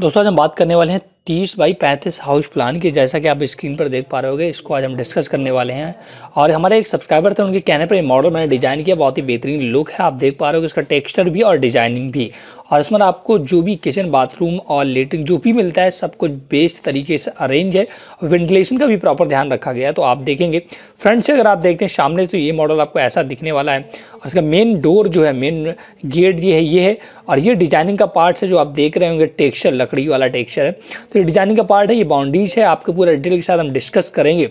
दोस्तों आज हम बात करने वाले हैं तीस बाई पैंतीस हाउस प्लान की जैसा कि आप स्क्रीन पर देख पा रहे होंगे इसको आज हम डिस्कस करने वाले हैं और हमारे एक सब्सक्राइबर थे उनके कहने पर ये मॉडल मैंने डिज़ाइन किया बहुत ही बेहतरीन लुक है आप देख पा रहे हो इसका टेक्स्चर भी और डिज़ाइनिंग भी और इसमें आपको जो भी किचन बाथरूम और लेटरिन जो भी मिलता है सब कुछ बेस्ट तरीके से अरेंज है वेंटिलेशन का भी प्रॉपर ध्यान रखा गया है तो आप देखेंगे फ्रंट से अगर आप देखते हैं सामने तो ये मॉडल आपको ऐसा दिखने वाला है और इसका मेन डोर जो है मेन गेट ये है ये है और ये डिज़ाइनिंग का पार्ट्स है जो आप देख रहे होंगे टेक्स्चर लकड़ी वाला टेक्स्चर है तो ये डिजाइनिंग का पार्ट है ये बाउंड्रीज है आपके पूरा डिटेल के साथ हम डिस्कस करेंगे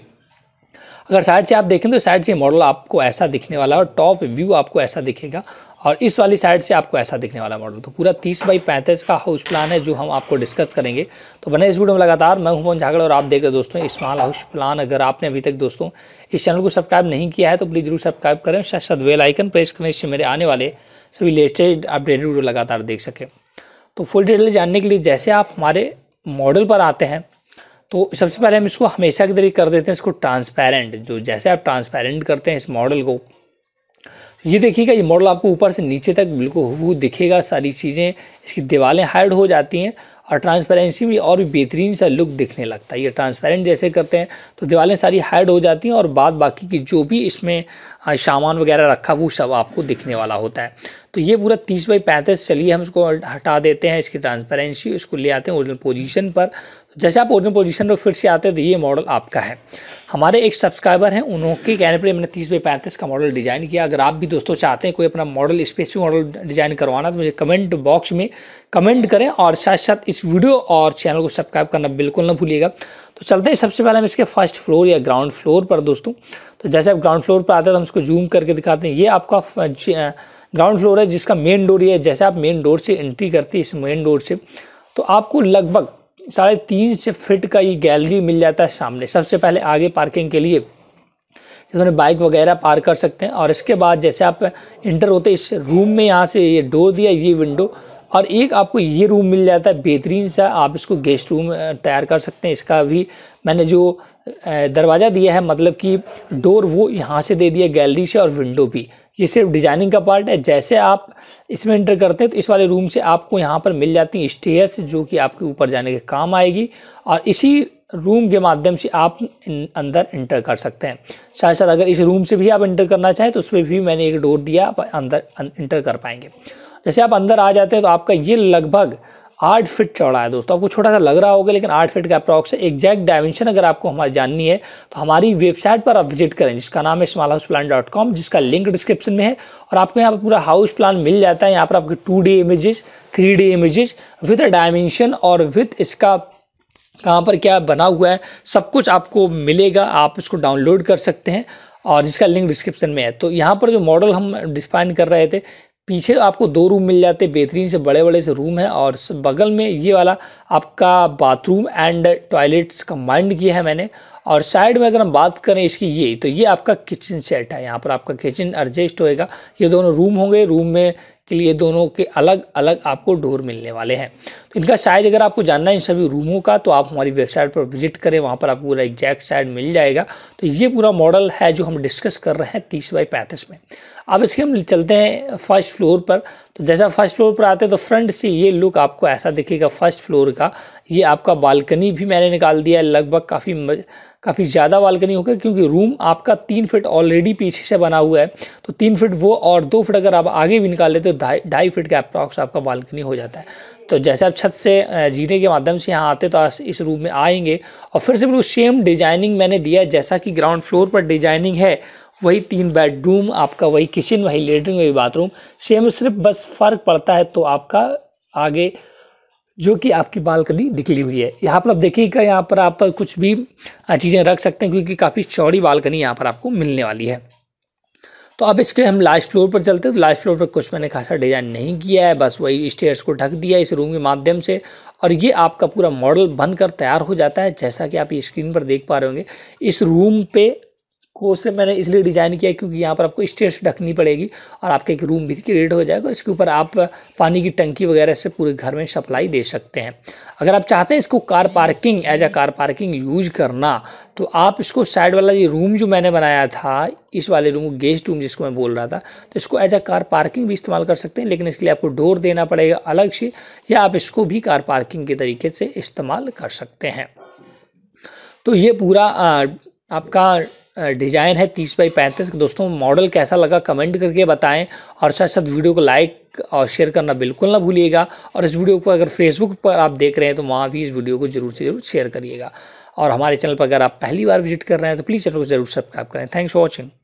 अगर साइड से आप देखें तो साइड से मॉडल आपको ऐसा दिखने वाला है और टॉप व्यू आपको ऐसा दिखेगा और इस वाली साइड से आपको ऐसा दिखने वाला मॉडल तो पूरा तीस बाई पैंतीस का हाउस प्लान है जो हम आपको डिस्कस करेंगे तो बने इस वीडियो में लगातार मैं हूं मोहन झागड़ और आप देख रहे दोस्तों स्मॉल हाउस प्लान अगर आपने अभी तक दोस्तों इस चैनल को सब्सक्राइब नहीं किया है तो प्लीज़ जरूर सब्सक्राइब करें साथ साथ वेल आइकन प्रेस करें इससे मेरे आने वाले सभी लेटेस्ट अपडेटेड वीडियो लगातार देख सकें तो फुल डिटेल जानने के लिए जैसे आप हमारे मॉडल पर आते हैं तो सबसे पहले हम इसको हमेशा की तरीके कर देते हैं इसको ट्रांसपेरेंट जो जैसे आप ट्रांसपेरेंट करते हैं इस मॉडल को ये देखिएगा ये मॉडल आपको ऊपर से नीचे तक बिल्कुल हु दिखेगा सारी चीज़ें इसकी दीवारें हाइड हो जाती हैं और ट्रांसपेरेंसी में और भी बेहतरीन सा लुक दिखने लगता है ये ट्रांसपेरेंट जैसे करते हैं तो दीवारें सारी हाइड हो जाती हैं और बाद बाकी की जो भी इसमें सामान वगैरह रखा वो सब आपको दिखने वाला होता है तो ये पूरा तीस बाई पैंतीस चलिए हम इसको हटा देते हैं इसकी ट्रांसपेरेंसी उसको ले आते हैं ओरिजिनल पोजीशन पर जैसे आप ओरिजिनल पोजीशन पर फिर से आते हैं तो ये मॉडल आपका है हमारे एक सब्सक्राइबर हैं उनके कहने पर मैंने तीस बाई पैंतीस का मॉडल डिज़ाइन किया अगर आप भी दोस्तों चाहते हैं कोई अपना मॉडल स्पेसिफिक मॉडल डिज़ाइन करवाना तो मुझे कमेंट बॉक्स में कमेंट करें और साथ साथ इस इस वीडियो और चैनल को सब्सक्राइब करना बिल्कुल ना भूलिएगा तो चलते हैं सबसे पहले हम इसके फर्स्ट फ्लोर या ग्राउंड फ्लोर पर दोस्तों तो जैसे आप ग्राउंड फ्लोर पर आते हैं तो हम इसको जूम करके दिखाते हैं ये आपका ग्राउंड फ्लोर है जिसका मेन डोर ये है जैसे आप मेन डोर से एंट्री करते हैं इस मेन डोर से तो आपको लगभग साढ़े तीन से फिट का ये गैलरी मिल जाता है सामने सबसे पहले आगे पार्किंग के लिए जिसमें बाइक वगैरह पार कर सकते हैं और इसके बाद जैसे आप इंटर होते इस रूम में यहाँ से ये डोर दिया ये विंडो और एक आपको ये रूम मिल जाता है बेहतरीन सा आप इसको गेस्ट रूम तैयार कर सकते हैं इसका भी मैंने जो दरवाज़ा दिया है मतलब कि डोर वो यहाँ से दे दिया गैलरी से और विंडो भी ये सिर्फ डिजाइनिंग का पार्ट है जैसे आप इसमें इंटर करते हैं तो इस वाले रूम से आपको यहाँ पर मिल जाती हैं स्टेयर्स जो कि आपके ऊपर जाने के काम आएगी और इसी रूम के माध्यम से आप अंदर इंटर कर सकते हैं साथ साथ अगर इस रूम से भी आप इंटर करना चाहें तो उस पर भी मैंने एक डोर दिया आप अंदर इंटर अं, कर पाएंगे जैसे आप अंदर आ जाते हैं तो आपका ये लगभग आठ फिट चौड़ा है दोस्तों आपको छोटा सा लग रहा होगा लेकिन आठ फिट का अप्रॉक्स है एग्जैक्ट डायमेंशन अगर आपको हमारी जाननी है तो हमारी वेबसाइट पर आप विजिट करें जिसका नाम है small house plan dot com जिसका लिंक डिस्क्रिप्शन में है और आपको यहाँ पर पूरा हाउस प्लान मिल जाता है यहाँ पर आपके two D images three D images with dimension और विथ इसका कहाँ पर क्या बना हुआ है सब कुछ आपको मिलेगा आप इसको डाउनलोड कर सकते हैं और जिसका लिंक डिस्क्रिप्शन में है तो यहाँ पर जो मॉडल हम डिस्पाइन कर रहे थे पीछे आपको दो रूम मिल जाते हैं बेहतरीन से बड़े बड़े से रूम है और बगल में ये वाला आपका बाथरूम एंड टॉयलेट्स कम्बाइंड किया है मैंने और साइड में अगर हम बात करें इसकी ये तो ये आपका किचन सेट है यहाँ पर आपका किचन एडजस्ट होएगा ये दोनों रूम होंगे रूम में के लिए दोनों के अलग अलग आपको डोर मिलने वाले हैं तो इनका साइज अगर आपको जानना है इन सभी रूमों का तो आप हमारी वेबसाइट पर विजिट करें वहाँ पर आपको पूरा एग्जैक्ट साइज मिल जाएगा तो ये पूरा मॉडल है जो हम डिस्कस कर रहे हैं तीस बाई पैंतीस में अब इसके हम चलते हैं फर्स्ट फ्लोर पर तो जैसा फर्स्ट फ्लोर पर आते हैं तो फ्रंट से ये लुक आपको ऐसा दिखेगा फर्स्ट फ्लोर का ये आपका बालकनी भी मैंने निकाल दिया है लगभग काफ़ी काफ़ी ज़्यादा बालकनी होगा क्योंकि रूम आपका तीन फिट ऑलरेडी पीछे से बना हुआ है तो तीन फिट वो और दो फिट अगर आप आगे भी निकाल लेते तो ढाई ढाई फिट के अप्रॉक्स आपका बालकनी हो जाता है तो जैसे आप छत से जीने के माध्यम से यहाँ आते तो इस रूम में आएंगे और फिर से बिल्कुल सेम डिजाइनिंग मैंने दिया जैसा कि ग्राउंड फ्लोर पर डिजाइनिंग है वही तीन बेडरूम आपका वही किचन वही लेटरिन वही बाथरूम सेम सिर्फ बस फ़र्क पड़ता है तो आपका आगे जो कि आपकी बालकनी निकली हुई है यहाँ पर आप देखिएगा यहाँ पर आप कुछ भी चीज़ें रख सकते हैं क्योंकि काफ़ी चौड़ी बालकनी यहाँ पर आपको मिलने वाली है तो अब इसके हम लास्ट फ्लोर पर चलते हैं तो लास्ट फ्लोर पर कुछ मैंने खासा डिज़ाइन नहीं किया है बस वही स्टेयर्स को ढक दिया इस रूम के माध्यम से और ये आपका पूरा मॉडल बनकर तैयार हो जाता है जैसा कि आप स्क्रीन पर देख पा रहे होंगे इस रूम पे को से मैंने इसलिए डिज़ाइन किया क्योंकि यहाँ पर आपको स्टेज ढकनी पड़ेगी और आपका एक रूम भी क्रिएट हो जाएगा इसके ऊपर आप पानी की टंकी वगैरह से पूरे घर में सप्लाई दे सकते हैं अगर आप चाहते हैं इसको car parking as a car parking use करना तो आप इसको साइड वाला ये रूम जो मैंने बनाया था इस वाले रूम गेस्ट रूम जिसको मैं बोल रहा था तो इसको एज अ कार पार्किंग भी इस्तेमाल कर सकते हैं लेकिन इसके लिए आपको डोर देना पड़ेगा अलग से या आप इसको भी कार पार्किंग के तरीके से इस्तेमाल कर सकते हैं तो ये पूरा आपका डिज़ाइन है तीस बाई पैंतीस दोस्तों मॉडल कैसा लगा कमेंट करके बताएं और साथ साथ वीडियो को लाइक और शेयर करना बिल्कुल ना भूलिएगा और इस वीडियो को अगर फेसबुक पर आप देख रहे हैं तो वहाँ भी इस वीडियो को जरूर से जरूर शेयर करिएगा और हमारे चैनल पर अगर आप पहली बार विजिट कर रहे हैं तो प्लीज़ चैनल को जरूर सब्सक्राइब करें थैंक्स फॉर वॉचिंग